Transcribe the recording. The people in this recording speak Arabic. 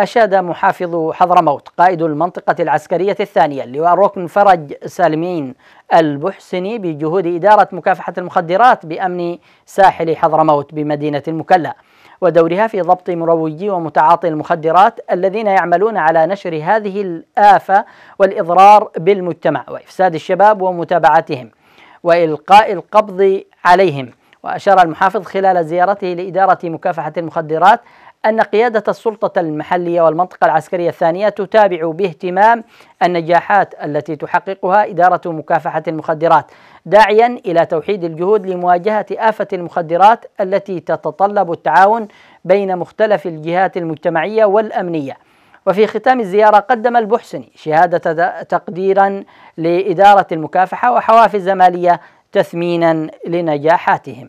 أشاد محافظ حضرموت قائد المنطقة العسكرية الثانية اللواء ركن فرج سالمين البحسني بجهود إدارة مكافحة المخدرات بأمن ساحل حضرموت بمدينة المكلا ودورها في ضبط مروجي ومتعاطي المخدرات الذين يعملون على نشر هذه الآفة والإضرار بالمجتمع وإفساد الشباب ومتابعتهم وإلقاء القبض عليهم وأشار المحافظ خلال زيارته لإدارة مكافحة المخدرات أن قيادة السلطة المحلية والمنطقة العسكرية الثانية تتابع باهتمام النجاحات التي تحققها إدارة مكافحة المخدرات داعيا إلى توحيد الجهود لمواجهة آفة المخدرات التي تتطلب التعاون بين مختلف الجهات المجتمعية والأمنية وفي ختام الزيارة قدم البحسني شهادة تقديرا لإدارة المكافحة وحوافز مالية تثمينا لنجاحاتهم